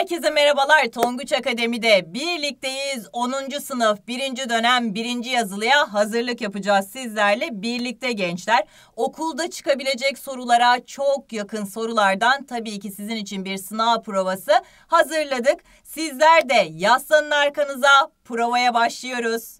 Herkese merhabalar. Tonguç Akademi'de birlikteyiz. 10. sınıf 1. dönem 1. yazılıya hazırlık yapacağız sizlerle birlikte gençler. Okulda çıkabilecek sorulara çok yakın sorulardan tabii ki sizin için bir sınav provası hazırladık. Sizler de yaslanın arkanıza provaya başlıyoruz.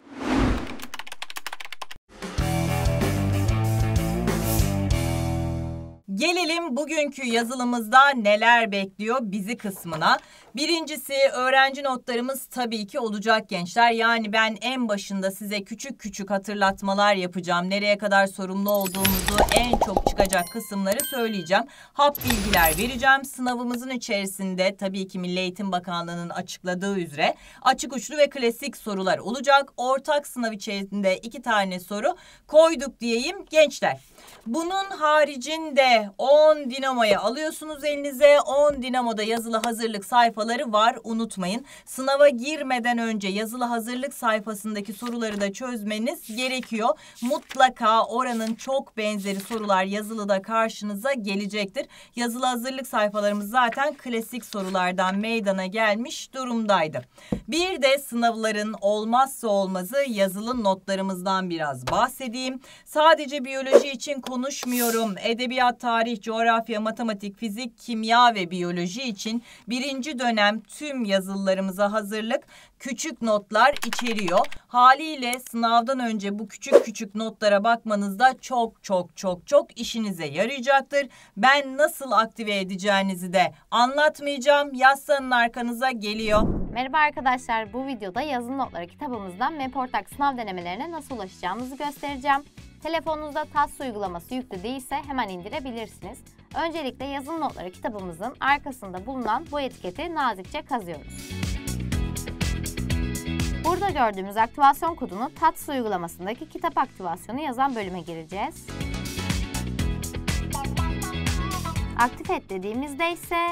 Gelelim bugünkü yazılımızda neler bekliyor bizi kısmına. Birincisi öğrenci notlarımız tabii ki olacak gençler. Yani ben en başında size küçük küçük hatırlatmalar yapacağım. Nereye kadar sorumlu olduğumuzu en çok çıkacak kısımları söyleyeceğim. Hap bilgiler vereceğim. Sınavımızın içerisinde tabii ki Milli Eğitim Bakanlığı'nın açıkladığı üzere açık uçlu ve klasik sorular olacak. Ortak sınav içerisinde iki tane soru koyduk diyeyim gençler. Bunun haricinde 10 dinamoya alıyorsunuz elinize. 10 dinamoda yazılı hazırlık sayfası sayfaları var unutmayın. Sınava girmeden önce yazılı hazırlık sayfasındaki soruları da çözmeniz gerekiyor. Mutlaka oranın çok benzeri sorular yazılıda karşınıza gelecektir. Yazılı hazırlık sayfalarımız zaten klasik sorulardan meydana gelmiş durumdaydı. Bir de sınavların olmazsa olmazı yazılı notlarımızdan biraz bahsedeyim. Sadece biyoloji için konuşmuyorum. Edebiyat, tarih, coğrafya, matematik, fizik, kimya ve biyoloji için birinci dönem dönem tüm yazılılarımıza hazırlık küçük notlar içeriyor. Haliyle sınavdan önce bu küçük küçük notlara bakmanız da çok çok çok çok işinize yarayacaktır. Ben nasıl aktive edeceğinizi de anlatmayacağım. Yazsanın arkanıza geliyor. Merhaba arkadaşlar, bu videoda yazılı notları kitabımızdan MEPORTAK sınav denemelerine nasıl ulaşacağımızı göstereceğim. Telefonunuzda TAS uygulaması yüklü değilse hemen indirebilirsiniz. Öncelikle yazılı notları kitabımızın arkasında bulunan bu etiketi nazikçe kazıyoruz. Burada gördüğümüz aktivasyon kodunu Tatsu uygulamasındaki kitap aktivasyonu yazan bölüme gireceğiz. Aktif et dediğimizde ise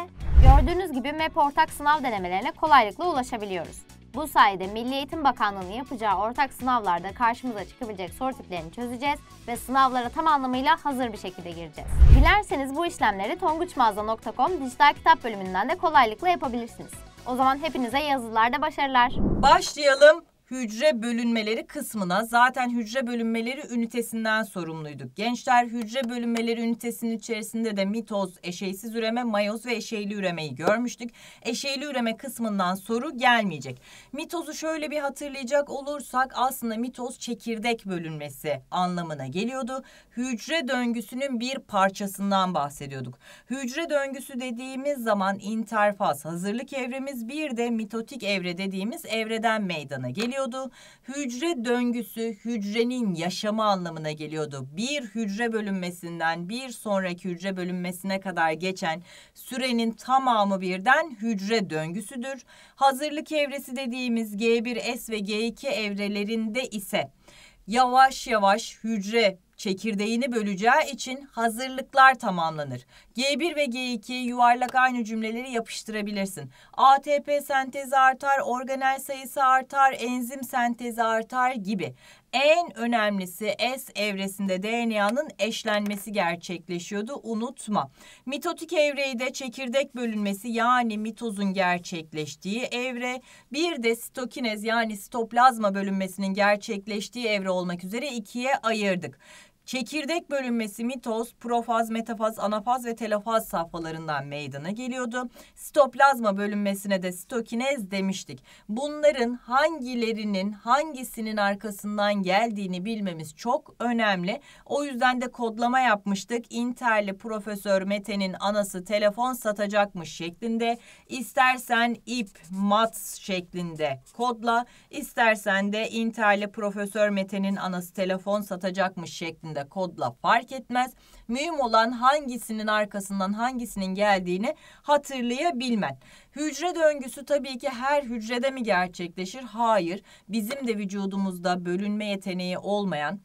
gördüğünüz gibi MEP ortak sınav denemelerine kolaylıkla ulaşabiliyoruz. Bu sayede Milli Eğitim Bakanlığı'nın yapacağı ortak sınavlarda karşımıza çıkabilecek soru tiplerini çözeceğiz ve sınavlara tam anlamıyla hazır bir şekilde gireceğiz. Dilerseniz bu işlemleri tonguçmazda.com dijital kitap bölümünden de kolaylıkla yapabilirsiniz. O zaman hepinize yazılarda başarılar. Başlayalım hücre bölünmeleri kısmına zaten hücre bölünmeleri ünitesinden sorumluyduk. Gençler hücre bölünmeleri ünitesinin içerisinde de mitoz, eşeysiz üreme, mayoz ve eşeyli üremeyi görmüştük. Eşeyli üreme kısmından soru gelmeyecek. Mitozu şöyle bir hatırlayacak olursak aslında mitoz çekirdek bölünmesi anlamına geliyordu. Hücre döngüsünün bir parçasından bahsediyorduk. Hücre döngüsü dediğimiz zaman interfaz hazırlık evremiz bir de mitotik evre dediğimiz evreden meydana geliyor geliyordu. Hücre döngüsü hücrenin yaşamı anlamına geliyordu. Bir hücre bölünmesinden bir sonraki hücre bölünmesine kadar geçen sürenin tamamı birden hücre döngüsüdür. Hazırlık evresi dediğimiz G1S ve G2 evrelerinde ise yavaş yavaş hücre Çekirdeğini böleceği için hazırlıklar tamamlanır. G1 ve G2 yuvarlak aynı cümleleri yapıştırabilirsin. ATP sentezi artar, organel sayısı artar, enzim sentezi artar gibi. En önemlisi S evresinde DNA'nın eşlenmesi gerçekleşiyordu. Unutma. Mitotik evreyi de çekirdek bölünmesi yani mitozun gerçekleştiği evre, bir de sitokinez yani sitoplazma bölünmesinin gerçekleştiği evre olmak üzere ikiye ayırdık. Çekirdek bölünmesi mitoz, profaz, metafaz, anafaz ve telofaz safhalarından meydana geliyordu. Sitoplazma bölünmesine de sitokinez demiştik. Bunların hangilerinin hangisinin arkasından geldiğini bilmemiz çok önemli. O yüzden de kodlama yapmıştık. Interli Profesör Mete'nin anası telefon satacakmış şeklinde. İstersen ip, mat şeklinde kodla. İstersen de Interli Profesör Mete'nin anası telefon satacakmış şeklinde da kodla fark etmez. Mühim olan hangisinin arkasından hangisinin geldiğini hatırlayabilmen. Hücre döngüsü tabii ki her hücrede mi gerçekleşir? Hayır. Bizim de vücudumuzda bölünme yeteneği olmayan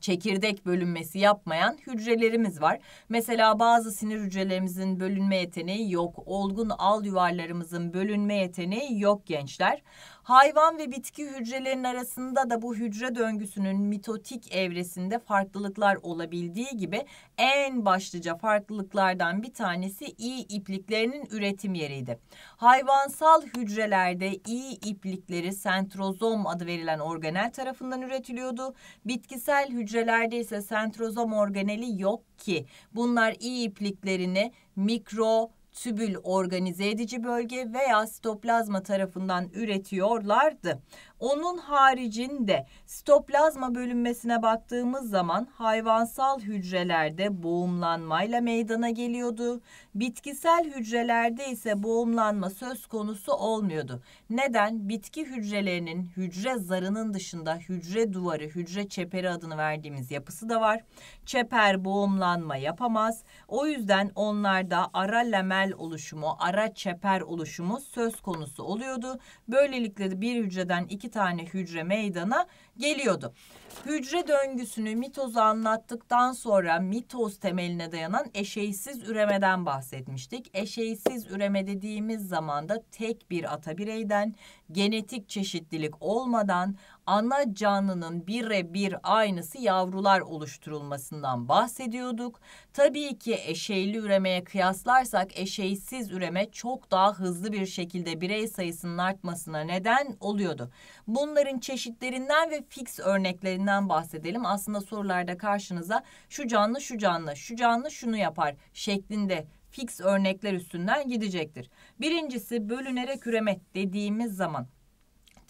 çekirdek bölünmesi yapmayan hücrelerimiz var. Mesela bazı sinir hücrelerimizin bölünme yeteneği yok. Olgun al yuvarlarımızın bölünme yeteneği yok gençler. Hayvan ve bitki hücrelerinin arasında da bu hücre döngüsünün mitotik evresinde farklılıklar olabildiği gibi en başlıca farklılıklardan bir tanesi iyi ipliklerinin üretim yeriydi. Hayvansal hücrelerde iyi iplikleri sentrozom adı verilen organel tarafından üretiliyordu. Bitkisel hücrelerde ise sentrozom organeli yok ki bunlar iyi ipliklerini mikro tübül organize edici bölge veya sitoplazma tarafından üretiyorlardı. Onun haricinde sitoplazma bölünmesine baktığımız zaman hayvansal hücrelerde boğumlanmayla meydana geliyordu. Bitkisel hücrelerde ise boğumlanma söz konusu olmuyordu. Neden? Bitki hücrelerinin hücre zarının dışında hücre duvarı, hücre çeperi adını verdiğimiz yapısı da var. Çeper boğumlanma yapamaz. O yüzden onlarda ara lamel oluşumu, ara çeper oluşumu söz konusu oluyordu. Böylelikle bir hücreden iki iki tane hücre meydana geliyordu. Hücre döngüsünü mitozu anlattıktan sonra mitoz temeline dayanan eşeysiz üremeden bahsetmiştik. Eşeysiz üreme dediğimiz zaman da tek bir ata bireyden genetik çeşitlilik olmadan ana canlının birebir aynısı yavrular oluşturulmasından bahsediyorduk. Tabii ki eşeyli üremeye kıyaslarsak eşeysiz üreme çok daha hızlı bir şekilde birey sayısının artmasına neden oluyordu. Bunların çeşitlerinden ve fix örneklerinden bahsedelim. Aslında sorularda karşınıza şu canlı şu canlı, şu canlı şunu yapar şeklinde fix örnekler üstünden gidecektir. Birincisi bölünerek üreme dediğimiz zaman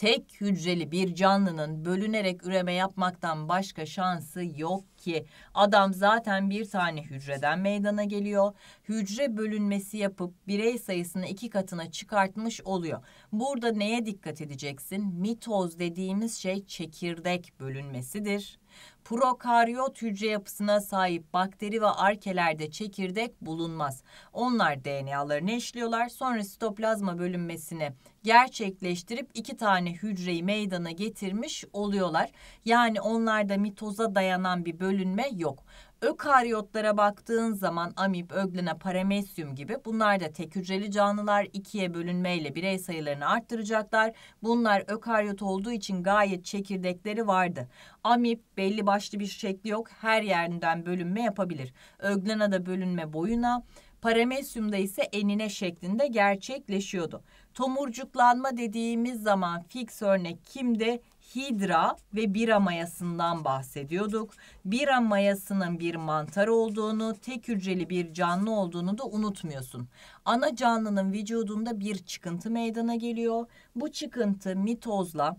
tek hücreli bir canlının bölünerek üreme yapmaktan başka şansı yok ki. Adam zaten bir tane hücreden meydana geliyor. Hücre bölünmesi yapıp birey sayısını iki katına çıkartmış oluyor. Burada neye dikkat edeceksin? Mitoz dediğimiz şey çekirdek bölünmesidir. Prokaryot hücre yapısına sahip bakteri ve arkelerde çekirdek bulunmaz. Onlar DNA'larını eşliyorlar sonra sitoplazma bölünmesini gerçekleştirip iki tane hücreyi meydana getirmiş oluyorlar. Yani onlarda mitoza dayanan bir bölünme yok. Ökaryotlara baktığın zaman amip, öglena, paramesyum gibi bunlar da tek hücreli canlılar ikiye bölünmeyle birey sayılarını arttıracaklar. Bunlar ökaryot olduğu için gayet çekirdekleri vardı. Amip belli başlı bir şekli yok her yerinden bölünme yapabilir. Öglena da bölünme boyuna, paramesyumda ise enine şeklinde gerçekleşiyordu. Tomurcuklanma dediğimiz zaman fix örnek kimdi? hidra ve bira mayasından bahsediyorduk. Bira mayasının bir mantar olduğunu, tek hücreli bir canlı olduğunu da unutmuyorsun. Ana canlının vücudunda bir çıkıntı meydana geliyor. Bu çıkıntı mitozla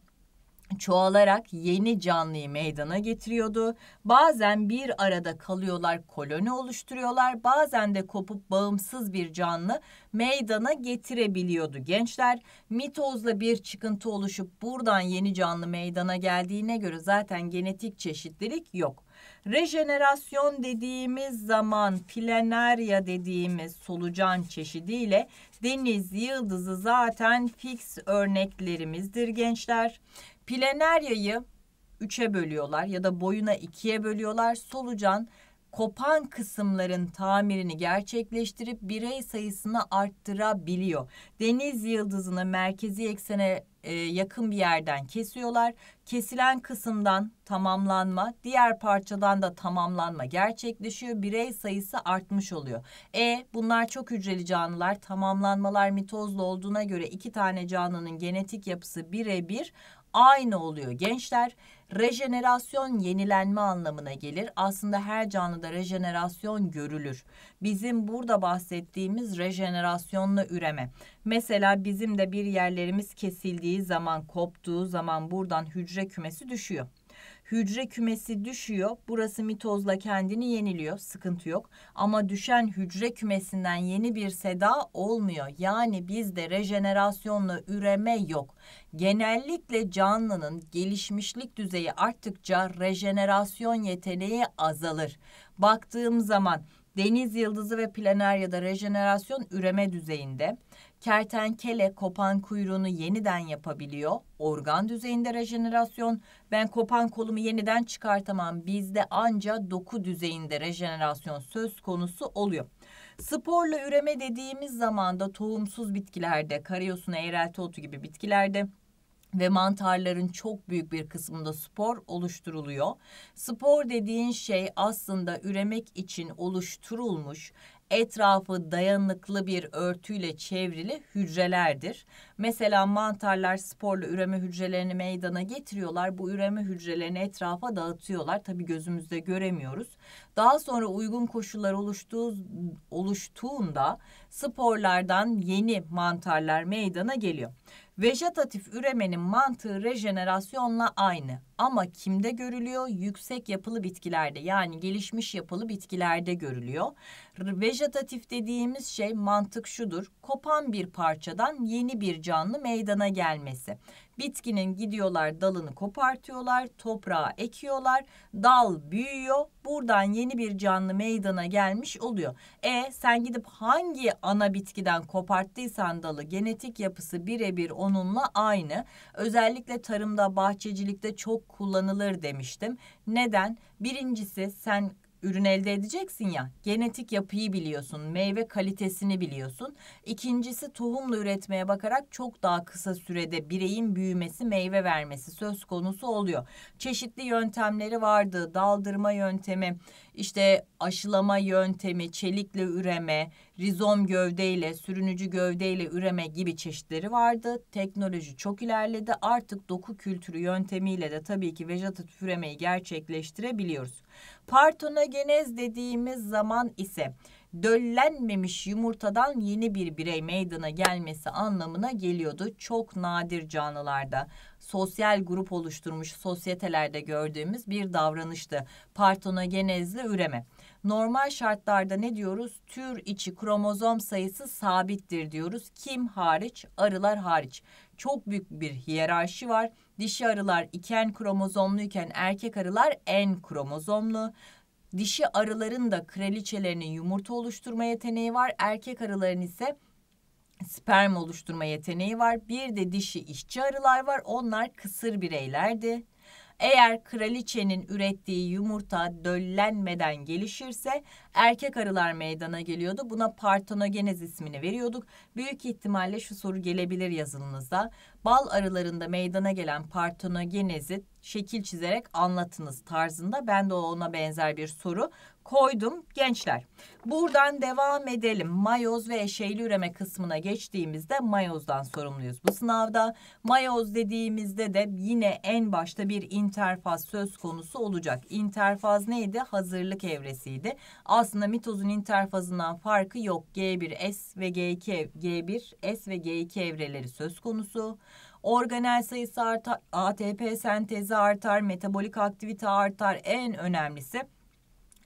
çoğalarak yeni canlıyı meydana getiriyordu. Bazen bir arada kalıyorlar, koloni oluşturuyorlar. Bazen de kopup bağımsız bir canlı meydana getirebiliyordu gençler. Mitozla bir çıkıntı oluşup buradan yeni canlı meydana geldiğine göre zaten genetik çeşitlilik yok. Rejenerasyon dediğimiz zaman planerya dediğimiz solucan çeşidiyle deniz yıldızı zaten fix örneklerimizdir gençler. Planeryayı 3'e bölüyorlar ya da boyuna 2'ye bölüyorlar. Solucan kopan kısımların tamirini gerçekleştirip birey sayısını arttırabiliyor. Deniz yıldızını merkezi eksene e, yakın bir yerden kesiyorlar. Kesilen kısımdan tamamlanma, diğer parçadan da tamamlanma gerçekleşiyor. Birey sayısı artmış oluyor. E bunlar çok hücreli canlılar. Tamamlanmalar mitozlu olduğuna göre iki tane canlının genetik yapısı birebir aynı oluyor gençler. Rejenerasyon yenilenme anlamına gelir. Aslında her canlıda rejenerasyon görülür. Bizim burada bahsettiğimiz rejenerasyonla üreme. Mesela bizim de bir yerlerimiz kesildiği zaman, koptuğu zaman buradan hücre kümesi düşüyor. Hücre kümesi düşüyor. Burası mitozla kendini yeniliyor. Sıkıntı yok. Ama düşen hücre kümesinden yeni bir seda olmuyor. Yani bizde rejenerasyonla üreme yok. Genellikle canlının gelişmişlik düzeyi arttıkça rejenerasyon yeteneği azalır. Baktığım zaman Deniz yıldızı ve planer ya da rejenerasyon üreme düzeyinde. Kertenkele kopan kuyruğunu yeniden yapabiliyor. Organ düzeyinde rejenerasyon. Ben kopan kolumu yeniden çıkartamam. Bizde anca doku düzeyinde rejenerasyon söz konusu oluyor. Sporla üreme dediğimiz zaman da tohumsuz bitkilerde, karyosun, eğrelti otu gibi bitkilerde ve mantarların çok büyük bir kısmında spor oluşturuluyor. Spor dediğin şey aslında üremek için oluşturulmuş etrafı dayanıklı bir örtüyle çevrili hücrelerdir. Mesela mantarlar sporla üreme hücrelerini meydana getiriyorlar. Bu üreme hücrelerini etrafa dağıtıyorlar. Tabii gözümüzde göremiyoruz. Daha sonra uygun koşullar oluştuğu, oluştuğunda sporlardan yeni mantarlar meydana geliyor. Vejetatif üremenin mantığı rejenerasyonla aynı ama kimde görülüyor? Yüksek yapılı bitkilerde yani gelişmiş yapılı bitkilerde görülüyor. Vejetatif dediğimiz şey mantık şudur. Kopan bir parçadan yeni bir canlı meydana gelmesi. Bitkinin gidiyorlar dalını kopartıyorlar, toprağa ekiyorlar. Dal büyüyor. Buradan yeni bir canlı meydana gelmiş oluyor. E sen gidip hangi ana bitkiden koparttıysan dalı genetik yapısı birebir onunla aynı. Özellikle tarımda, bahçecilikte çok kullanılır demiştim. Neden? Birincisi sen ürün elde edeceksin ya genetik yapıyı biliyorsun, meyve kalitesini biliyorsun. İkincisi tohumla üretmeye bakarak çok daha kısa sürede bireyin büyümesi, meyve vermesi söz konusu oluyor. Çeşitli yöntemleri vardı. Daldırma yöntemi, işte aşılama yöntemi, çelikle üreme, rizom gövdeyle, sürünücü gövdeyle üreme gibi çeşitleri vardı. Teknoloji çok ilerledi. Artık doku kültürü yöntemiyle de tabii ki vejetatif üremeyi gerçekleştirebiliyoruz. Partonogenez dediğimiz zaman ise döllenmemiş yumurtadan yeni bir birey meydana gelmesi anlamına geliyordu. Çok nadir canlılarda sosyal grup oluşturmuş sosyetelerde gördüğümüz bir davranıştı. Partonogenezli üreme. Normal şartlarda ne diyoruz? Tür içi kromozom sayısı sabittir diyoruz. Kim hariç? Arılar hariç. Çok büyük bir hiyerarşi var Dişi arılar iken kromozomluyken erkek arılar en kromozomlu. Dişi arıların da kraliçelerinin yumurta oluşturma yeteneği var. Erkek arıların ise sperm oluşturma yeteneği var. Bir de dişi işçi arılar var. Onlar kısır bireylerdi. Eğer kraliçenin ürettiği yumurta döllenmeden gelişirse erkek arılar meydana geliyordu. Buna partonogenez ismini veriyorduk. Büyük ihtimalle şu soru gelebilir yazınıza. Bal arılarında meydana gelen partonogenezi şekil çizerek anlatınız tarzında. Ben de ona benzer bir soru koydum gençler. Buradan devam edelim. Mayoz ve eşeyli üreme kısmına geçtiğimizde mayozdan sorumluyuz bu sınavda. Mayoz dediğimizde de yine en başta bir interfaz söz konusu olacak. İnterfaz neydi? Hazırlık evresiydi. Aslında mitozun interfazından farkı yok. G1S ve G2 G1S ve G2 evreleri söz konusu organel sayısı artar, ATP sentezi artar, metabolik aktivite artar. En önemlisi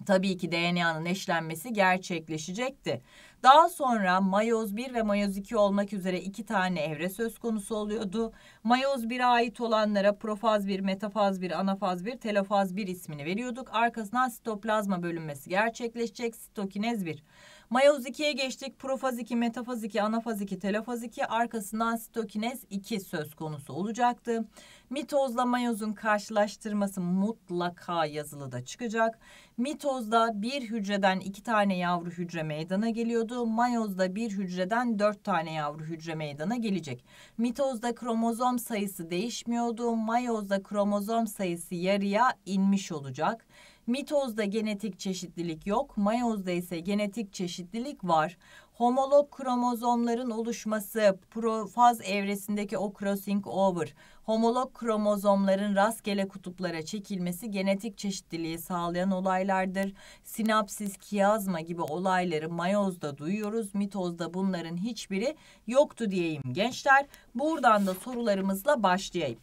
tabii ki DNA'nın eşlenmesi gerçekleşecekti. Daha sonra mayoz 1 ve mayoz 2 olmak üzere iki tane evre söz konusu oluyordu. Mayoz 1'e ait olanlara profaz 1, metafaz 1, anafaz 1, telofaz 1 ismini veriyorduk. Arkasından sitoplazma bölünmesi gerçekleşecek sitokinez 1. Mayoz 2'ye geçtik. Profaz 2, metafaz 2, anafaz 2, telofaz 2 arkasından sitokinez 2 söz konusu olacaktı. Mitozla mayozun karşılaştırması mutlaka yazılıda çıkacak. Mitozda bir hücreden iki tane yavru hücre meydana geliyordu. Mayozda bir hücreden dört tane yavru hücre meydana gelecek. Mitozda kromozom sayısı değişmiyordu. Mayozda kromozom sayısı yarıya inmiş olacak. Mitozda genetik çeşitlilik yok, mayozda ise genetik çeşitlilik var homolog kromozomların oluşması, profaz evresindeki o crossing over, homolog kromozomların rastgele kutuplara çekilmesi genetik çeşitliliği sağlayan olaylardır. Sinapsis, kiyazma gibi olayları mayozda duyuyoruz. Mitozda bunların hiçbir'i yoktu diyeyim gençler. Buradan da sorularımızla başlayayım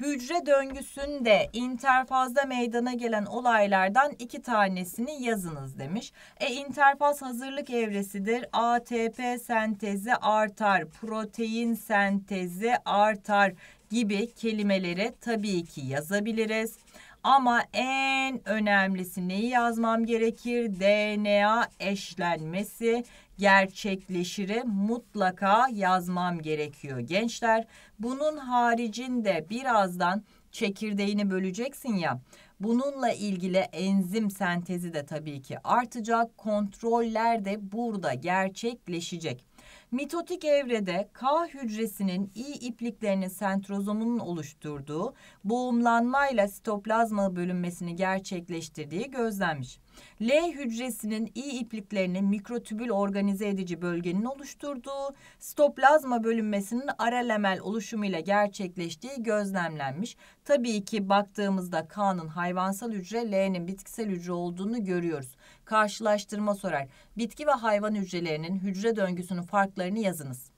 hücre döngüsünde interfazda meydana gelen olaylardan iki tanesini yazınız demiş. E interfaz hazırlık evresidir. ATP sentezi artar, protein sentezi artar gibi kelimeleri tabii ki yazabiliriz. Ama en önemlisi neyi yazmam gerekir? DNA eşlenmesi gerçekleşire mutlaka yazmam gerekiyor gençler. Bunun haricinde birazdan çekirdeğini böleceksin ya. Bununla ilgili enzim sentezi de tabii ki artacak. Kontroller de burada gerçekleşecek. Mitotik evrede K hücresinin i ipliklerinin sentrozomunun oluşturduğu boğumlanmayla sitoplazma bölünmesini gerçekleştirdiği gözlenmiş. L hücresinin i ipliklerini mikrotübül organize edici bölgenin oluşturduğu sitoplazma bölünmesinin aralemel oluşumuyla gerçekleştiği gözlemlenmiş. Tabii ki baktığımızda K'nın hayvansal hücre, L'nin bitkisel hücre olduğunu görüyoruz karşılaştırma sorar. Bitki ve hayvan hücrelerinin hücre döngüsünün farklarını yazınız.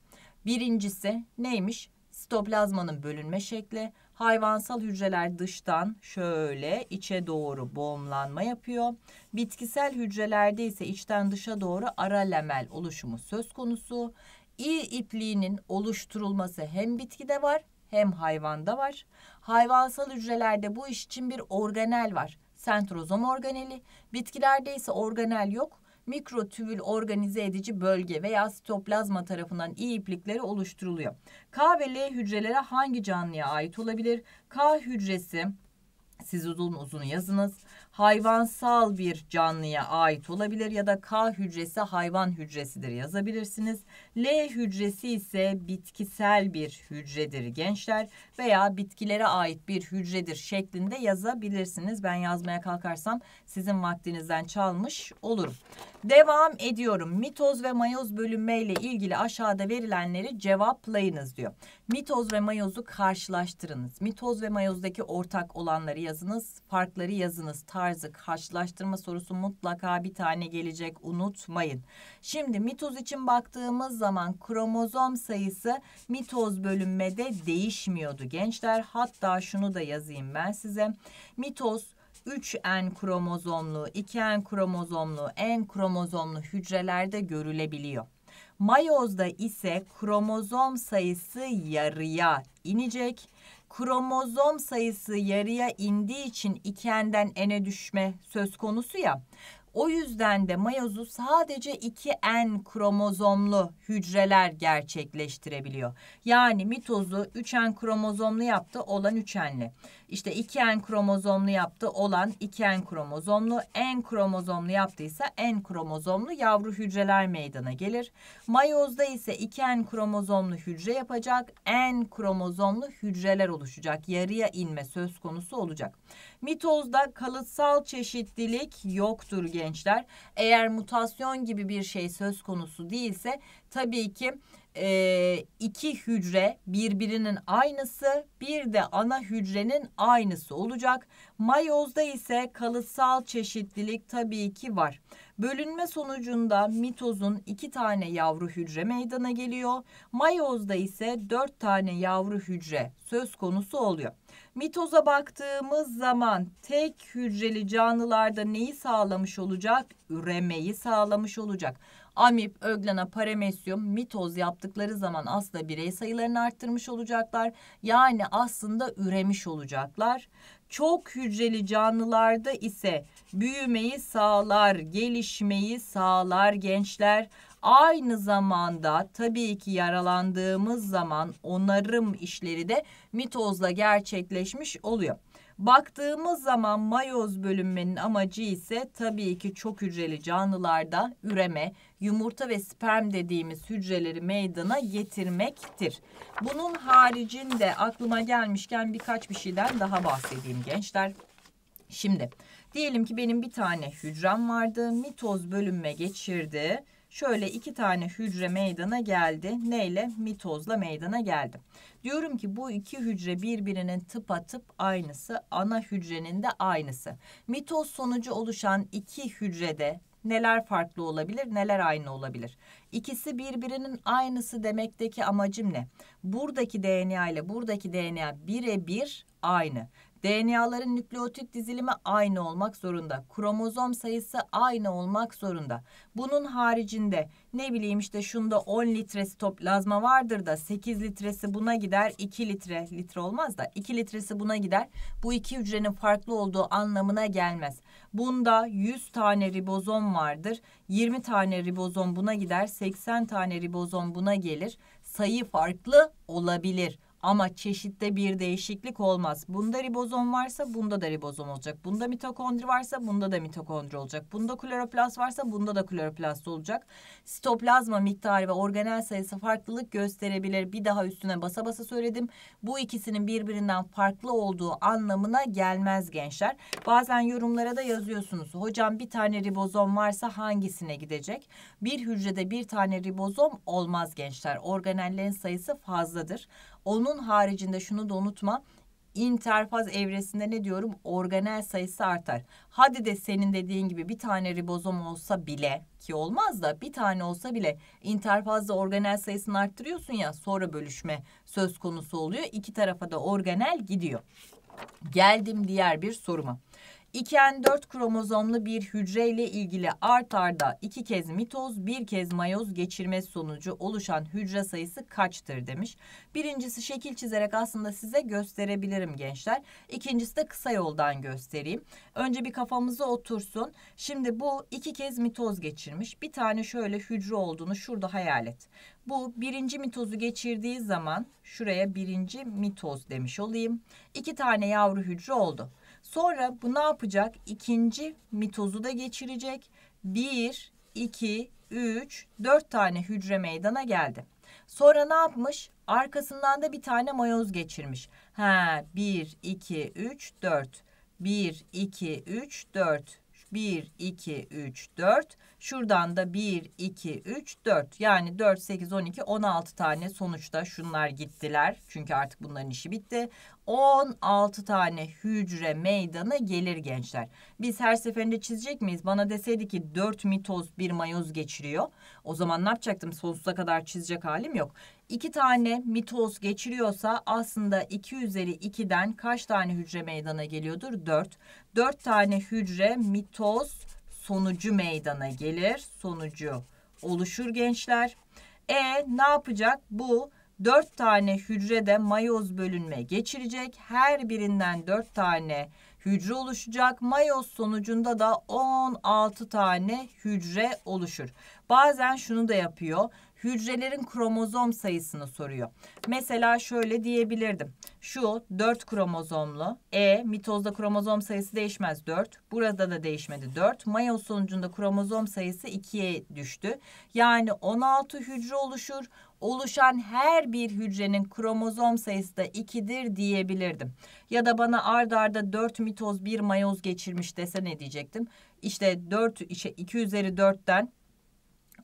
Birincisi neymiş? Sitoplazmanın bölünme şekli. Hayvansal hücreler dıştan şöyle içe doğru boğumlanma yapıyor. Bitkisel hücrelerde ise içten dışa doğru ara lemel oluşumu söz konusu. İ ipliğinin oluşturulması hem bitkide var hem hayvanda var. Hayvansal hücrelerde bu iş için bir organel var sentrozom organeli, bitkilerde ise organel yok, mikrotüvül organize edici bölge veya sitoplazma tarafından iyi iplikleri oluşturuluyor. K ve L hücrelere hangi canlıya ait olabilir? K hücresi siz uzun uzun yazınız. Hayvansal bir canlıya ait olabilir ya da K hücresi hayvan hücresidir yazabilirsiniz. L hücresi ise bitkisel bir hücredir gençler veya bitkilere ait bir hücredir şeklinde yazabilirsiniz. Ben yazmaya kalkarsam sizin vaktinizden çalmış olurum. Devam ediyorum. Mitoz ve mayoz bölünme ile ilgili aşağıda verilenleri cevaplayınız diyor. Mitoz ve mayozu karşılaştırınız. Mitoz ve mayozdaki ortak olanları yazınız, farkları yazınız. Tarzı karşılaştırma sorusu mutlaka bir tane gelecek unutmayın. Şimdi mitoz için baktığımız zaman kromozom sayısı mitoz bölünmede değişmiyordu gençler. Hatta şunu da yazayım ben size. Mitoz 3N kromozomlu, 2N kromozomlu, N kromozomlu hücrelerde görülebiliyor. Mayozda ise kromozom sayısı yarıya inecek. Kromozom sayısı yarıya indiği için 2N'den N'e düşme söz konusu ya. O yüzden de mayozu sadece iki en kromozomlu hücreler gerçekleştirebiliyor. Yani mitozu 3 en kromozomlu yaptı olan 3 enli. İşte 2N kromozomlu yaptı olan 2N kromozomlu, N kromozomlu yaptıysa N kromozomlu yavru hücreler meydana gelir. Mayozda ise 2N kromozomlu hücre yapacak, N kromozomlu hücreler oluşacak. Yarıya inme söz konusu olacak. Mitozda kalıtsal çeşitlilik yoktur gençler. Eğer mutasyon gibi bir şey söz konusu değilse tabii ki e, iki hücre birbirinin aynısı bir de ana hücrenin aynısı olacak. Mayozda ise kalıtsal çeşitlilik tabii ki var. Bölünme sonucunda mitozun iki tane yavru hücre meydana geliyor. Mayozda ise dört tane yavru hücre söz konusu oluyor. Mitoza baktığımız zaman tek hücreli canlılarda neyi sağlamış olacak? Üremeyi sağlamış olacak. Amip, öglena, paramesyum, mitoz yaptıkları zaman aslında birey sayılarını arttırmış olacaklar. Yani aslında üremiş olacaklar. Çok hücreli canlılarda ise büyümeyi sağlar, gelişmeyi sağlar gençler. Aynı zamanda tabii ki yaralandığımız zaman onarım işleri de mitozla gerçekleşmiş oluyor. Baktığımız zaman mayoz bölünmenin amacı ise tabii ki çok hücreli canlılarda üreme, yumurta ve sperm dediğimiz hücreleri meydana getirmektir. Bunun haricinde aklıma gelmişken birkaç bir şeyden daha bahsedeyim gençler. Şimdi diyelim ki benim bir tane hücrem vardı. Mitoz bölünme geçirdi Şöyle iki tane hücre meydana geldi. Neyle? Mitozla meydana geldi. Diyorum ki bu iki hücre birbirinin tıpatıp aynısı. Ana hücrenin de aynısı. Mitoz sonucu oluşan iki hücrede neler farklı olabilir, neler aynı olabilir? İkisi birbirinin aynısı demekteki amacım ne? Buradaki DNA ile buradaki DNA birebir aynı DNA'ların nükleotit dizilimi aynı olmak zorunda. Kromozom sayısı aynı olmak zorunda. Bunun haricinde ne bileyim işte şunda 10 litre sitoplazma vardır da 8 litresi buna gider 2 litre litre olmaz da 2 litresi buna gider. Bu iki hücrenin farklı olduğu anlamına gelmez. Bunda 100 tane ribozom vardır. 20 tane ribozom buna gider. 80 tane ribozom buna gelir. Sayı farklı olabilir. Ama çeşitte bir değişiklik olmaz. Bunda ribozom varsa bunda da ribozom olacak. Bunda mitokondri varsa bunda da mitokondri olacak. Bunda kloroplast varsa bunda da kloroplast olacak. Sitoplazma miktarı ve organel sayısı farklılık gösterebilir. Bir daha üstüne basa basa söyledim. Bu ikisinin birbirinden farklı olduğu anlamına gelmez gençler. Bazen yorumlara da yazıyorsunuz. Hocam bir tane ribozom varsa hangisine gidecek? Bir hücrede bir tane ribozom olmaz gençler. Organellerin sayısı fazladır. Onun haricinde şunu da unutma interfaz evresinde ne diyorum organel sayısı artar. Hadi de senin dediğin gibi bir tane ribozom olsa bile ki olmaz da bir tane olsa bile interfazda organel sayısını arttırıyorsun ya sonra bölüşme söz konusu oluyor. İki tarafa da organel gidiyor. Geldim diğer bir soruma. 2N4 kromozomlu bir hücreyle ilgili art arda 2 kez mitoz, 1 kez mayoz geçirmesi sonucu oluşan hücre sayısı kaçtır demiş. Birincisi şekil çizerek aslında size gösterebilirim gençler. İkincisi de kısa yoldan göstereyim. Önce bir kafamıza otursun. Şimdi bu 2 kez mitoz geçirmiş. Bir tane şöyle hücre olduğunu şurada hayal et. Bu birinci mitozu geçirdiği zaman şuraya birinci mitoz demiş olayım. İki tane yavru hücre oldu. Sonra bu ne yapacak? İkinci mitozu da geçirecek. Bir, iki, üç, dört tane hücre meydana geldi. Sonra ne yapmış? Arkasından da bir tane mayoz geçirmiş. Ha, bir, iki, üç, dört. Bir, iki, üç, dört. Bir, iki, üç, dört. Şuradan da 1, 2, 3, 4 yani 4, 8, 12, 16 tane sonuçta şunlar gittiler. Çünkü artık bunların işi bitti. 16 tane hücre meydana gelir gençler. Biz her seferinde çizecek miyiz? Bana deseydi ki 4 mitoz bir mayoz geçiriyor. O zaman ne yapacaktım? Sonsuza kadar çizecek halim yok. 2 tane mitoz geçiriyorsa aslında 2 üzeri 2'den kaç tane hücre meydana geliyordur? 4. 4 tane hücre mitoz sonucu meydana gelir. Sonucu oluşur gençler. E ne yapacak? Bu 4 tane hücrede mayoz bölünme geçirecek. Her birinden 4 tane hücre oluşacak. Mayoz sonucunda da 16 tane hücre oluşur. Bazen şunu da yapıyor hücrelerin kromozom sayısını soruyor. Mesela şöyle diyebilirdim. Şu 4 kromozomlu. E mitozda kromozom sayısı değişmez 4. Burada da değişmedi 4. Mayo sonucunda kromozom sayısı 2'ye düştü. Yani 16 hücre oluşur. Oluşan her bir hücrenin kromozom sayısı da 2'dir diyebilirdim. Ya da bana ardarda arda 4 mitoz 1 mayoz geçirmiş dese ne diyecektim? İşte 4 işte 2 üzeri 4'ten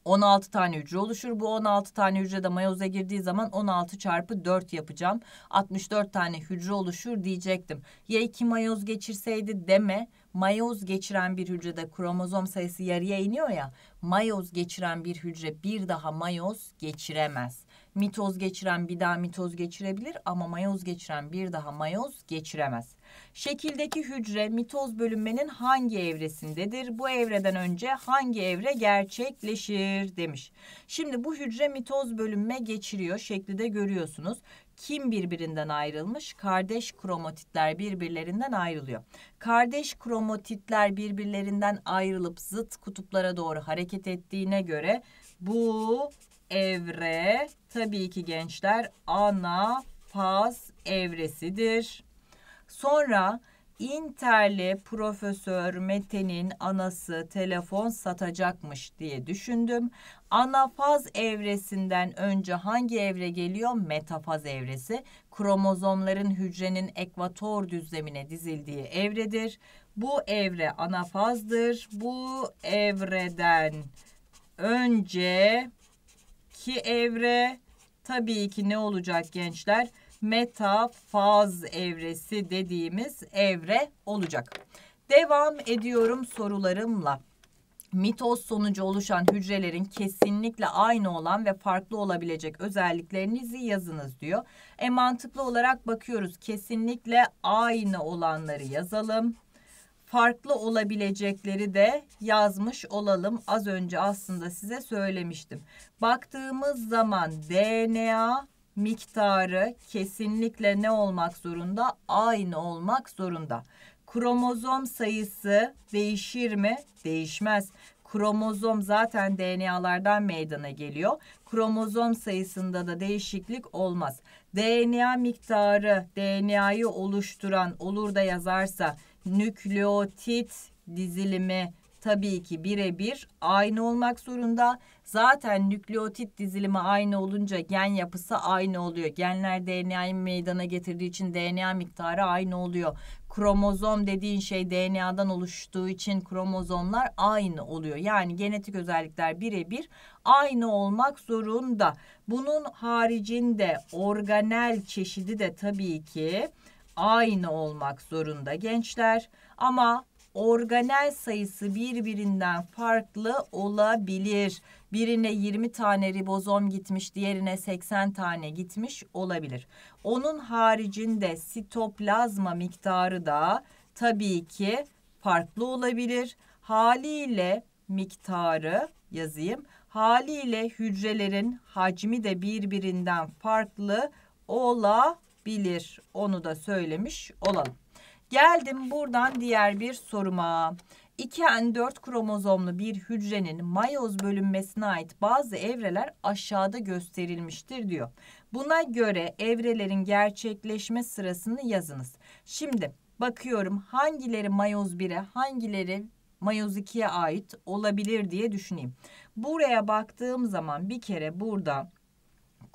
16 tane hücre oluşur. Bu 16 tane hücre de mayoza girdiği zaman 16 çarpı 4 yapacağım. 64 tane hücre oluşur diyecektim. Ya 2 mayoz geçirseydi deme. Mayoz geçiren bir hücrede kromozom sayısı yarıya iniyor ya. Mayoz geçiren bir hücre bir daha mayoz geçiremez. Mitoz geçiren bir daha mitoz geçirebilir ama mayoz geçiren bir daha mayoz geçiremez. Şekildeki hücre mitoz bölünmenin hangi evresindedir? Bu evreden önce hangi evre gerçekleşir demiş. Şimdi bu hücre mitoz bölünme geçiriyor. Şekilde görüyorsunuz. Kim birbirinden ayrılmış? Kardeş kromatitler birbirlerinden ayrılıyor. Kardeş kromatitler birbirlerinden ayrılıp zıt kutuplara doğru hareket ettiğine göre bu evre tabii ki gençler ana faz evresidir. Sonra Interli Profesör Mete'nin anası telefon satacakmış diye düşündüm. Anafaz evresinden önce hangi evre geliyor? Metafaz evresi. Kromozomların hücrenin ekvator düzlemine dizildiği evredir. Bu evre anafazdır. Bu evreden önceki evre tabii ki ne olacak gençler? metafaz evresi dediğimiz evre olacak. Devam ediyorum sorularımla. Mitoz sonucu oluşan hücrelerin kesinlikle aynı olan ve farklı olabilecek özelliklerinizi yazınız diyor. E mantıklı olarak bakıyoruz. Kesinlikle aynı olanları yazalım. Farklı olabilecekleri de yazmış olalım. Az önce aslında size söylemiştim. Baktığımız zaman DNA miktarı kesinlikle ne olmak zorunda? Aynı olmak zorunda. Kromozom sayısı değişir mi? Değişmez. Kromozom zaten DNA'lardan meydana geliyor. Kromozom sayısında da değişiklik olmaz. DNA miktarı DNA'yı oluşturan olur da yazarsa nükleotit dizilimi tabii ki birebir aynı olmak zorunda. Zaten nükleotit dizilimi aynı olunca gen yapısı aynı oluyor. Genler DNA'yı meydana getirdiği için DNA miktarı aynı oluyor. Kromozom dediğin şey DNA'dan oluştuğu için kromozomlar aynı oluyor. Yani genetik özellikler birebir aynı olmak zorunda. Bunun haricinde organel çeşidi de tabii ki aynı olmak zorunda gençler ama organel sayısı birbirinden farklı olabilir. Birine 20 tane ribozom gitmiş, diğerine 80 tane gitmiş olabilir. Onun haricinde sitoplazma miktarı da tabii ki farklı olabilir. Haliyle miktarı yazayım. Haliyle hücrelerin hacmi de birbirinden farklı olabilir. Onu da söylemiş olalım. Geldim buradan diğer bir soruma. 2N4 kromozomlu bir hücrenin mayoz bölünmesine ait bazı evreler aşağıda gösterilmiştir diyor. Buna göre evrelerin gerçekleşme sırasını yazınız. Şimdi bakıyorum hangileri mayoz 1'e hangileri mayoz 2'ye ait olabilir diye düşüneyim. Buraya baktığım zaman bir kere burada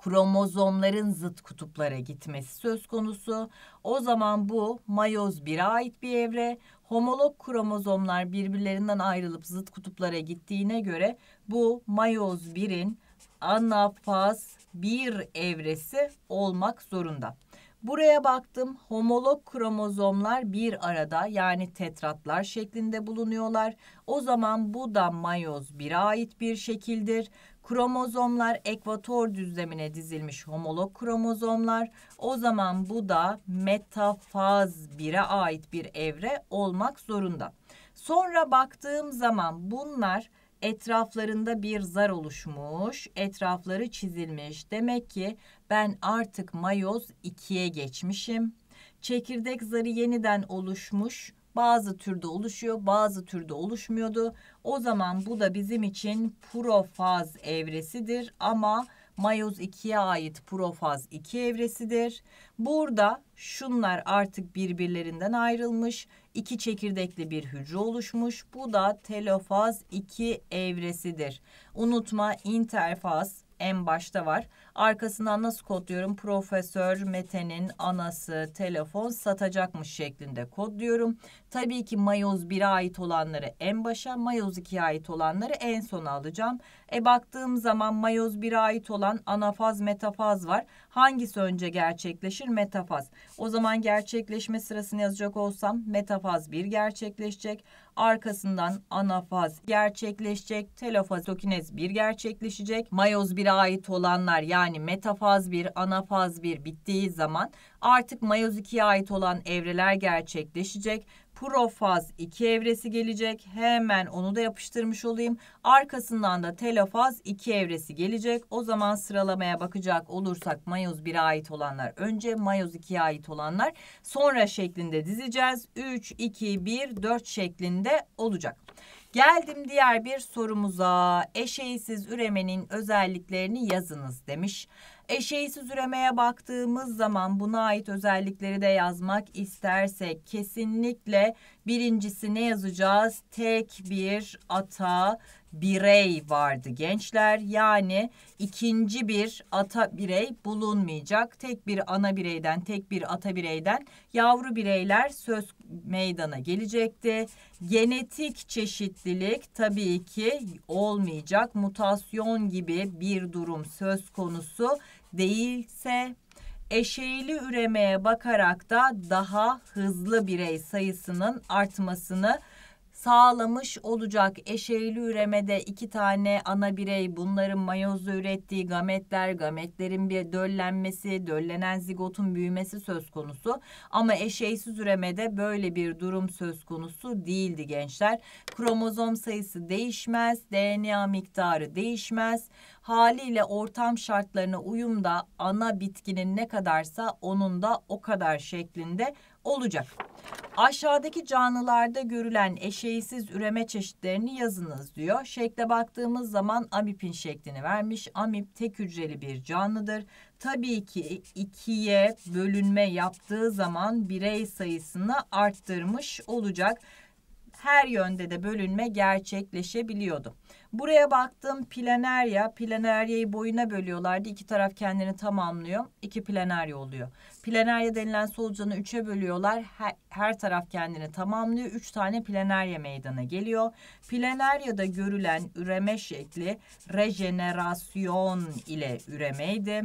kromozomların zıt kutuplara gitmesi söz konusu. O zaman bu mayoz 1'e ait bir evre. Homolog kromozomlar birbirlerinden ayrılıp zıt kutuplara gittiğine göre bu mayoz 1'in anafaz 1 evresi olmak zorunda. Buraya baktım. Homolog kromozomlar bir arada yani tetratlar şeklinde bulunuyorlar. O zaman bu da mayoz 1'e ait bir şekildir. Kromozomlar ekvator düzlemine dizilmiş homolog kromozomlar. O zaman bu da metafaz 1'e ait bir evre olmak zorunda. Sonra baktığım zaman bunlar etraflarında bir zar oluşmuş, etrafları çizilmiş. Demek ki ben artık mayoz 2'ye geçmişim. Çekirdek zarı yeniden oluşmuş. Bazı türde oluşuyor, bazı türde oluşmuyordu. O zaman bu da bizim için profaz evresidir ama mayoz 2'ye ait profaz 2 evresidir. Burada şunlar artık birbirlerinden ayrılmış. iki çekirdekli bir hücre oluşmuş. Bu da telofaz 2 evresidir. Unutma interfaz en başta var. Arkasından nasıl kodluyorum? Profesör Mete'nin anası telefon satacakmış şeklinde kodluyorum. Tabii ki mayoz 1'e ait olanları en başa, mayoz 2'ye ait olanları en sona alacağım. E baktığım zaman mayoz 1'e ait olan anafaz, metafaz var. Hangisi önce gerçekleşir? Metafaz. O zaman gerçekleşme sırasını yazacak olsam metafaz 1 gerçekleşecek. Arkasından anafaz gerçekleşecek, telofaz tokinez 1 gerçekleşecek. Mayoz 1'e ait olanlar yani metafaz 1, anafaz 1 bittiği zaman artık mayoz 2'ye ait olan evreler gerçekleşecek profaz 2 evresi gelecek. Hemen onu da yapıştırmış olayım. Arkasından da telofaz 2 evresi gelecek. O zaman sıralamaya bakacak olursak mayoz 1'e ait olanlar önce, mayoz 2'ye ait olanlar sonra şeklinde dizeceğiz. 3, 2, 1, 4 şeklinde olacak. Geldim diğer bir sorumuza. Eşeğsiz üremenin özelliklerini yazınız demiş. Eşeğsiz üremeye baktığımız zaman buna ait özellikleri de yazmak istersek kesinlikle birincisi ne yazacağız? Tek bir ata birey vardı gençler. Yani ikinci bir ata birey bulunmayacak. Tek bir ana bireyden, tek bir ata bireyden yavru bireyler söz meydana gelecekti. Genetik çeşitlilik tabii ki olmayacak. Mutasyon gibi bir durum söz konusu değilse eşeğili üremeye bakarak da daha hızlı birey sayısının artmasını sağlamış olacak. Eşeyli üremede iki tane ana birey bunların mayozla ürettiği gametler, gametlerin bir döllenmesi, döllenen zigotun büyümesi söz konusu. Ama eşeysiz üremede böyle bir durum söz konusu değildi gençler. Kromozom sayısı değişmez, DNA miktarı değişmez. Haliyle ortam şartlarına uyumda ana bitkinin ne kadarsa onun da o kadar şeklinde olacak. Aşağıdaki canlılarda görülen eşeğsiz üreme çeşitlerini yazınız diyor. Şekle baktığımız zaman amipin şeklini vermiş. Amip tek hücreli bir canlıdır. Tabii ki ikiye bölünme yaptığı zaman birey sayısını arttırmış olacak. Her yönde de bölünme gerçekleşebiliyordu. Buraya baktım planerya. Planeryayı boyuna bölüyorlardı. İki taraf kendini tamamlıyor. İki planerya oluyor. Planerya denilen solucanı üçe bölüyorlar. Her, her taraf kendini tamamlıyor. Üç tane planerya meydana geliyor. Planeryada görülen üreme şekli rejenerasyon ile üremeydi.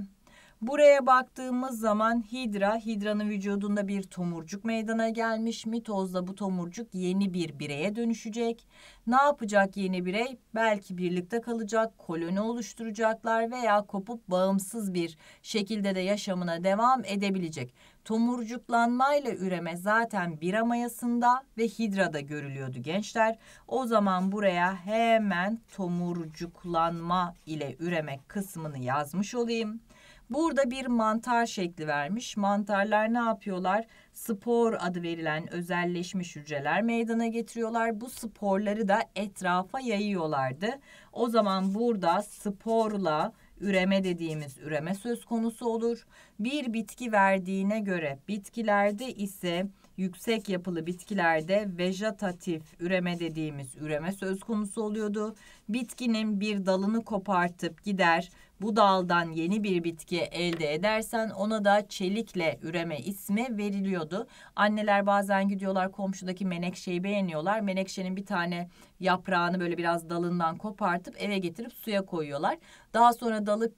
Buraya baktığımız zaman hidra, hidranın vücudunda bir tomurcuk meydana gelmiş. Mitozda bu tomurcuk yeni bir bireye dönüşecek. Ne yapacak yeni birey? Belki birlikte kalacak, koloni oluşturacaklar veya kopup bağımsız bir şekilde de yaşamına devam edebilecek. Tomurcuklanmayla üreme zaten bir mayasında ve hidrada görülüyordu gençler. O zaman buraya hemen tomurcuklanma ile üreme kısmını yazmış olayım. Burada bir mantar şekli vermiş. Mantarlar ne yapıyorlar? Spor adı verilen özelleşmiş hücreler meydana getiriyorlar. Bu sporları da etrafa yayıyorlardı. O zaman burada sporla üreme dediğimiz üreme söz konusu olur. Bir bitki verdiğine göre bitkilerde ise yüksek yapılı bitkilerde vejetatif üreme dediğimiz üreme söz konusu oluyordu. Bitkinin bir dalını kopartıp gider bu daldan yeni bir bitki elde edersen ona da çelikle üreme ismi veriliyordu. Anneler bazen gidiyorlar komşudaki menekşeyi beğeniyorlar. Menekşenin bir tane yaprağını böyle biraz dalından kopartıp eve getirip suya koyuyorlar. Daha sonra dalı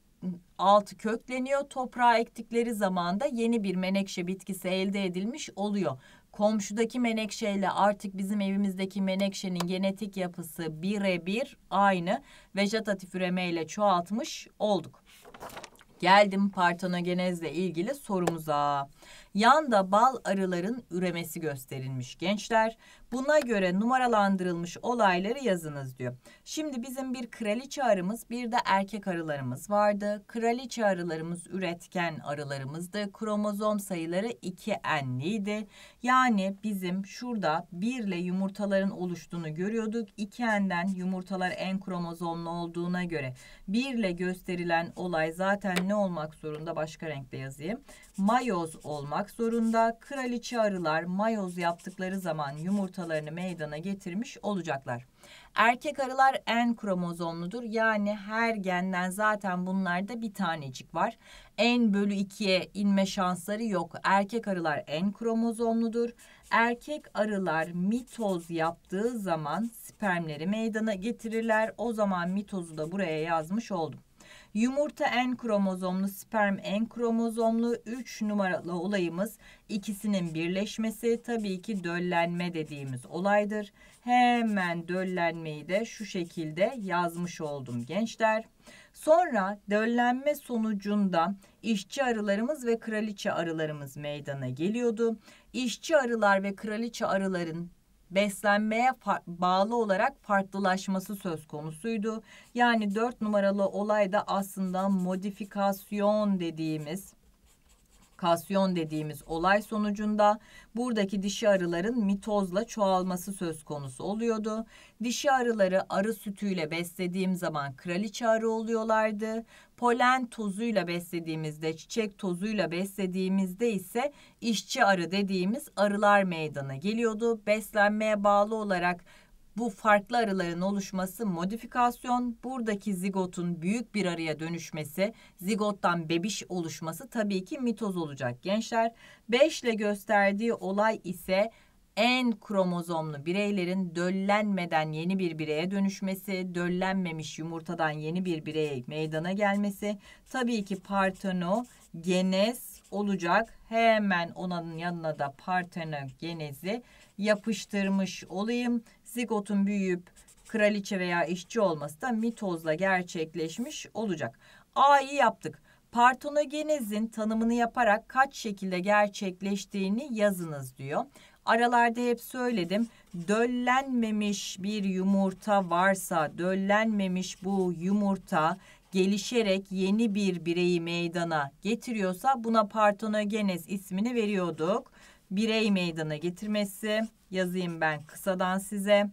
altı kökleniyor. Toprağa ektikleri zaman da yeni bir menekşe bitkisi elde edilmiş oluyor komşudaki menekşeyle artık bizim evimizdeki menekşenin genetik yapısı birebir aynı vejetatif üremeyle çoğaltmış olduk. Geldim partenogenezle ilgili sorumuza yanda bal arıların üremesi gösterilmiş gençler. Buna göre numaralandırılmış olayları yazınız diyor. Şimdi bizim bir kraliçe arımız bir de erkek arılarımız vardı. Kraliçe arılarımız üretken arılarımızdı. Kromozom sayıları 2n'liydi. Yani bizim şurada 1 ile yumurtaların oluştuğunu görüyorduk. 2 enden yumurtalar en kromozomlu olduğuna göre 1 ile gösterilen olay zaten ne olmak zorunda? Başka renkte yazayım. Mayoz olmak olmak zorunda. Kraliçe arılar mayoz yaptıkları zaman yumurtalarını meydana getirmiş olacaklar. Erkek arılar en kromozomludur. Yani her genden zaten bunlarda bir tanecik var. En bölü ikiye inme şansları yok. Erkek arılar en kromozomludur. Erkek arılar mitoz yaptığı zaman spermleri meydana getirirler. O zaman mitozu da buraya yazmış oldum. Yumurta en kromozomlu, sperm en kromozomlu 3 numaralı olayımız ikisinin birleşmesi tabii ki döllenme dediğimiz olaydır. Hemen döllenmeyi de şu şekilde yazmış oldum gençler. Sonra döllenme sonucunda işçi arılarımız ve kraliçe arılarımız meydana geliyordu. İşçi arılar ve kraliçe arıların beslenmeye bağlı olarak farklılaşması söz konusuydu. Yani dört numaralı olay da aslında modifikasyon dediğimiz kasyon dediğimiz olay sonucunda buradaki dişi arıların mitozla çoğalması söz konusu oluyordu. Dişi arıları arı sütüyle beslediğim zaman kraliçe arı oluyorlardı. Polen tozuyla beslediğimizde, çiçek tozuyla beslediğimizde ise işçi arı dediğimiz arılar meydana geliyordu. Beslenmeye bağlı olarak bu farklı arıların oluşması modifikasyon, buradaki zigotun büyük bir araya dönüşmesi, zigottan bebiş oluşması tabii ki mitoz olacak gençler. 5 ile gösterdiği olay ise en kromozomlu bireylerin döllenmeden yeni bir bireye dönüşmesi, döllenmemiş yumurtadan yeni bir bireye meydana gelmesi, tabii ki partenogenez olacak. Hemen onun yanına da partenogenezi yapıştırmış olayım. Zigotun büyüyüp kraliçe veya işçi olması da mitozla gerçekleşmiş olacak. A'yı yaptık. Partonogenezin tanımını yaparak kaç şekilde gerçekleştiğini yazınız diyor. Aralarda hep söyledim. Döllenmemiş bir yumurta varsa, döllenmemiş bu yumurta gelişerek yeni bir bireyi meydana getiriyorsa buna partonogenez ismini veriyorduk birey meydana getirmesi. Yazayım ben kısadan size.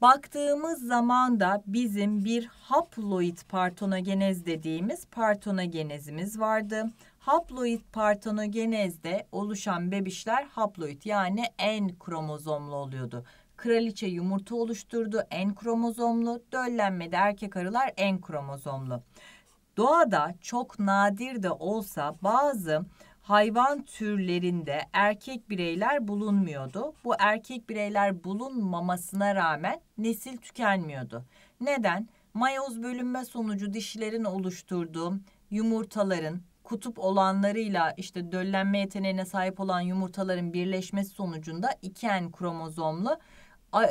Baktığımız zaman da bizim bir haploid partonogenez dediğimiz partonogenezimiz vardı. Haploid partonogenezde oluşan bebişler haploid yani en kromozomlu oluyordu. Kraliçe yumurta oluşturdu en kromozomlu, Döllenmedi erkek arılar en kromozomlu. Doğada çok nadir de olsa bazı hayvan türlerinde erkek bireyler bulunmuyordu. Bu erkek bireyler bulunmamasına rağmen nesil tükenmiyordu. Neden? Mayoz bölünme sonucu dişilerin oluşturduğu yumurtaların kutup olanlarıyla işte döllenme yeteneğine sahip olan yumurtaların birleşmesi sonucunda iki en kromozomlu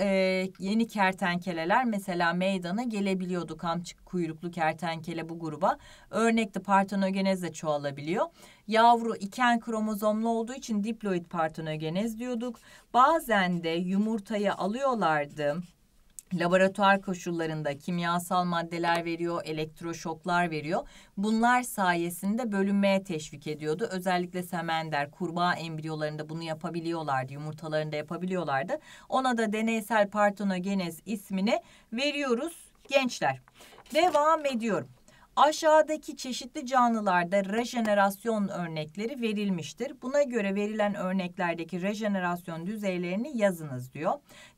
e, yeni kertenkeleler mesela meydana gelebiliyordu. Kamçık kuyruklu kertenkele bu gruba. Örnekte partenogenez de çoğalabiliyor. Yavru iken kromozomlu olduğu için diploid partenogenez diyorduk. Bazen de yumurtayı alıyorlardı laboratuvar koşullarında kimyasal maddeler veriyor, elektroşoklar veriyor. Bunlar sayesinde bölünmeye teşvik ediyordu. Özellikle semender, kurbağa embriyolarında bunu yapabiliyorlardı, yumurtalarında yapabiliyorlardı. Ona da deneysel partenogenez ismini veriyoruz gençler. Devam ediyorum. Aşağıdaki çeşitli canlılarda rejenerasyon örnekleri verilmiştir. Buna göre verilen örneklerdeki rejenerasyon düzeylerini yazınız diyor.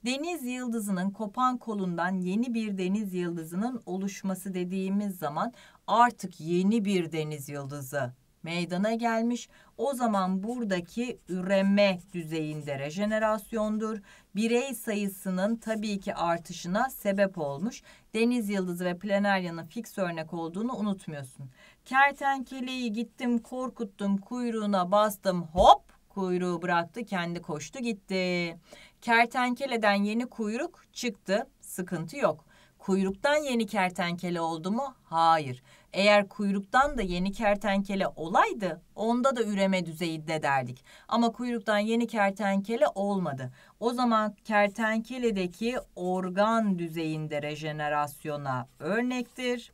Deniz yıldızının kopan kolundan yeni bir deniz yıldızının oluşması dediğimiz zaman artık yeni bir deniz yıldızı meydana gelmiş. O zaman buradaki üreme düzeyinde rejenerasyondur birey sayısının tabii ki artışına sebep olmuş. Deniz yıldızı ve planeryanın fix örnek olduğunu unutmuyorsun. Kertenkeleyi gittim korkuttum kuyruğuna bastım hop kuyruğu bıraktı kendi koştu gitti. Kertenkeleden yeni kuyruk çıktı sıkıntı yok. Kuyruktan yeni kertenkele oldu mu? Hayır. Eğer kuyruktan da yeni kertenkele olaydı onda da üreme düzeyinde derdik. Ama kuyruktan yeni kertenkele olmadı. O zaman kertenkeledeki organ düzeyinde rejenerasyona örnektir.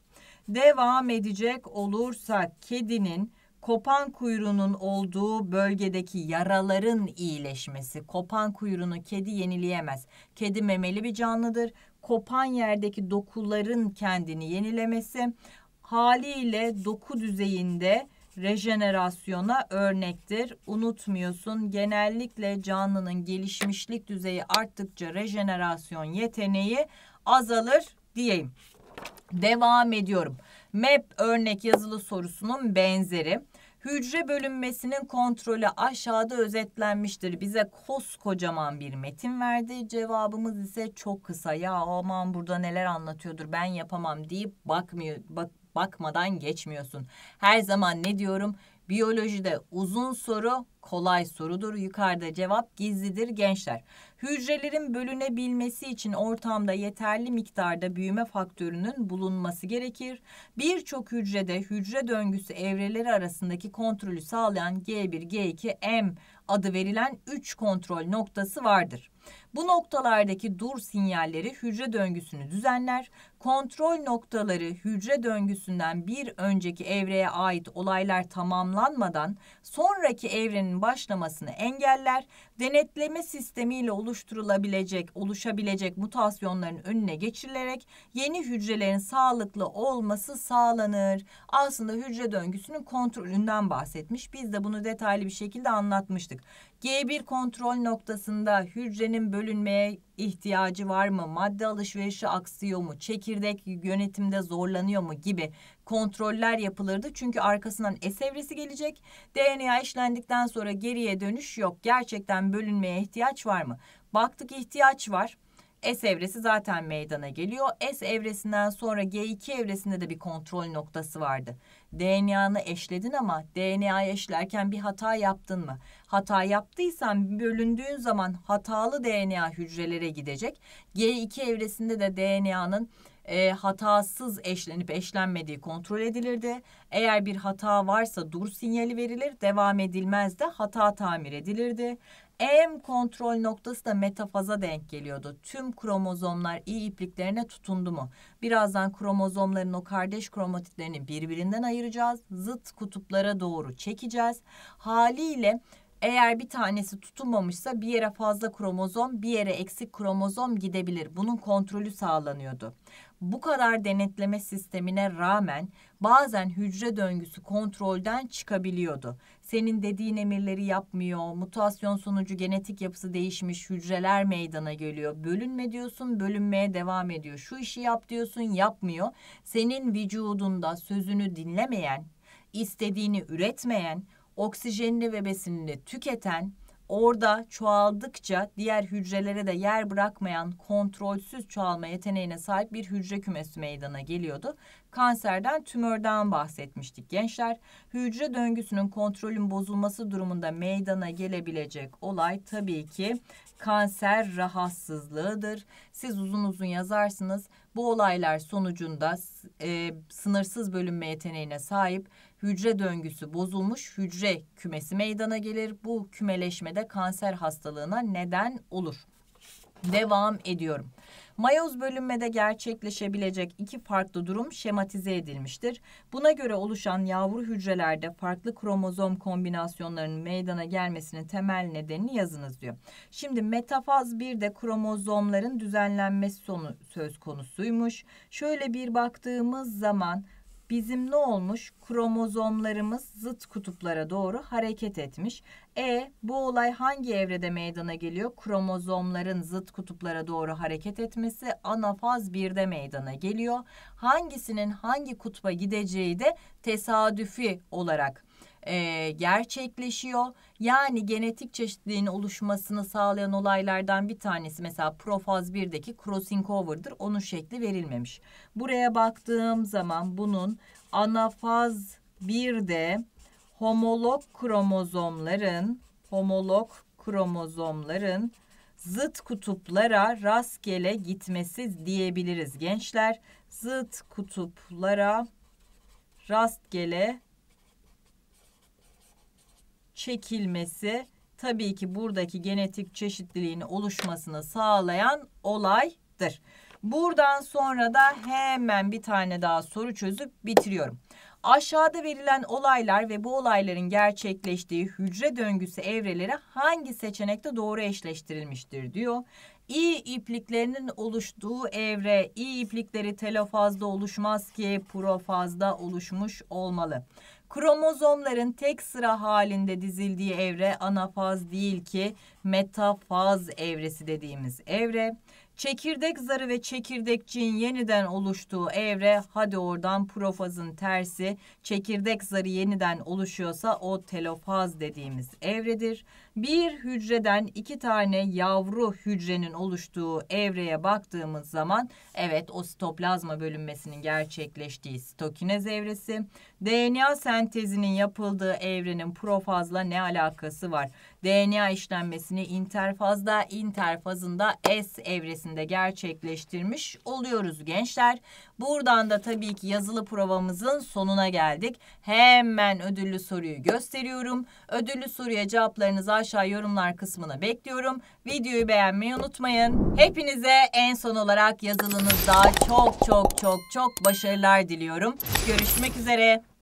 Devam edecek olursak kedinin kopan kuyruğunun olduğu bölgedeki yaraların iyileşmesi. Kopan kuyruğunu kedi yenileyemez. Kedi memeli bir canlıdır kopan yerdeki dokuların kendini yenilemesi haliyle doku düzeyinde rejenerasyona örnektir. Unutmuyorsun genellikle canlının gelişmişlik düzeyi arttıkça rejenerasyon yeteneği azalır diyeyim. Devam ediyorum. MAP e örnek yazılı sorusunun benzeri. Hücre bölünmesinin kontrolü aşağıda özetlenmiştir. Bize koskocaman bir metin verdi. Cevabımız ise çok kısa. Ya aman burada neler anlatıyordur ben yapamam deyip bakmıyor, bak, bakmadan geçmiyorsun. Her zaman ne diyorum? Biyolojide uzun soru kolay sorudur. Yukarıda cevap gizlidir gençler. Hücrelerin bölünebilmesi için ortamda yeterli miktarda büyüme faktörünün bulunması gerekir. Birçok hücrede hücre döngüsü evreleri arasındaki kontrolü sağlayan G1, G2, M adı verilen 3 kontrol noktası vardır. Bu noktalardaki dur sinyalleri hücre döngüsünü düzenler, kontrol noktaları hücre döngüsünden bir önceki evreye ait olaylar tamamlanmadan sonraki evrenin başlamasını engeller, denetleme sistemiyle oluşturulabilecek, oluşabilecek mutasyonların önüne geçirilerek yeni hücrelerin sağlıklı olması sağlanır. Aslında hücre döngüsünün kontrolünden bahsetmiş. Biz de bunu detaylı bir şekilde anlatmıştık. G1 kontrol noktasında hücrenin bölünmeye ihtiyacı var mı? Madde alışverişi aksıyor mu? Çekirdek yönetimde zorlanıyor mu gibi kontroller yapılırdı. Çünkü arkasından S evresi gelecek. DNA işlendikten sonra geriye dönüş yok. Gerçekten bölünmeye ihtiyaç var mı? Baktık ihtiyaç var. S evresi zaten meydana geliyor. S evresinden sonra G2 evresinde de bir kontrol noktası vardı. DNA'nı eşledin ama DNA'yı eşlerken bir hata yaptın mı? Hata yaptıysan bölündüğün zaman hatalı DNA hücrelere gidecek. G2 evresinde de DNA'nın e, hatasız eşlenip eşlenmediği kontrol edilirdi. Eğer bir hata varsa dur sinyali verilir, devam edilmez de hata tamir edilirdi. M kontrol noktası da metafaza denk geliyordu. Tüm kromozomlar iyi ipliklerine tutundu mu? Birazdan kromozomların o kardeş kromatitlerini birbirinden ayıracağız. Zıt kutuplara doğru çekeceğiz. Haliyle eğer bir tanesi tutulmamışsa bir yere fazla kromozom, bir yere eksik kromozom gidebilir. Bunun kontrolü sağlanıyordu bu kadar denetleme sistemine rağmen bazen hücre döngüsü kontrolden çıkabiliyordu. Senin dediğin emirleri yapmıyor, mutasyon sonucu genetik yapısı değişmiş hücreler meydana geliyor. Bölünme diyorsun, bölünmeye devam ediyor. Şu işi yap diyorsun, yapmıyor. Senin vücudunda sözünü dinlemeyen, istediğini üretmeyen, oksijenini ve besinini tüketen Orada çoğaldıkça diğer hücrelere de yer bırakmayan kontrolsüz çoğalma yeteneğine sahip bir hücre kümesi meydana geliyordu. Kanserden, tümörden bahsetmiştik gençler. Hücre döngüsünün kontrolün bozulması durumunda meydana gelebilecek olay tabii ki kanser rahatsızlığıdır. Siz uzun uzun yazarsınız. Bu olaylar sonucunda e, sınırsız bölünme yeteneğine sahip hücre döngüsü bozulmuş hücre kümesi meydana gelir. Bu kümeleşmede kanser hastalığına neden olur. Devam ediyorum. Mayoz bölünmede gerçekleşebilecek iki farklı durum şematize edilmiştir. Buna göre oluşan yavru hücrelerde farklı kromozom kombinasyonlarının meydana gelmesinin temel nedenini yazınız diyor. Şimdi metafaz bir kromozomların düzenlenmesi sonu söz konusuymuş. Şöyle bir baktığımız zaman bizim ne olmuş? Kromozomlarımız zıt kutuplara doğru hareket etmiş. E bu olay hangi evrede meydana geliyor? Kromozomların zıt kutuplara doğru hareket etmesi anafaz 1'de meydana geliyor. Hangisinin hangi kutba gideceği de tesadüfi olarak e, gerçekleşiyor. Yani genetik çeşitliliğin oluşmasını sağlayan olaylardan bir tanesi mesela profaz 1'deki crossing over'dır. Onun şekli verilmemiş. Buraya baktığım zaman bunun anafaz 1'de homolog kromozomların homolog kromozomların zıt kutuplara rastgele gitmesi diyebiliriz gençler. Zıt kutuplara rastgele çekilmesi tabii ki buradaki genetik çeşitliliğin oluşmasını sağlayan olaydır. Buradan sonra da hemen bir tane daha soru çözüp bitiriyorum. Aşağıda verilen olaylar ve bu olayların gerçekleştiği hücre döngüsü evreleri hangi seçenekte doğru eşleştirilmiştir diyor. İ ipliklerinin oluştuğu evre, İ iplikleri telofazda oluşmaz ki profazda oluşmuş olmalı. Kromozomların tek sıra halinde dizildiği evre anafaz değil ki metafaz evresi dediğimiz evre. Çekirdek zarı ve çekirdekçiğin yeniden oluştuğu evre hadi oradan profazın tersi çekirdek zarı yeniden oluşuyorsa o telofaz dediğimiz evredir bir hücreden iki tane yavru hücrenin oluştuğu evreye baktığımız zaman evet o sitoplazma bölünmesinin gerçekleştiği sitokinez evresi, DNA sentezinin yapıldığı evrenin profazla ne alakası var? DNA işlenmesini interfazda, interfazında S evresinde gerçekleştirmiş oluyoruz gençler. Buradan da tabii ki yazılı provamızın sonuna geldik. Hemen ödüllü soruyu gösteriyorum. Ödüllü soruya cevaplarınızı aşağı yorumlar kısmına bekliyorum. Videoyu beğenmeyi unutmayın. Hepinize en son olarak yazılınızda çok çok çok çok başarılar diliyorum. Görüşmek üzere.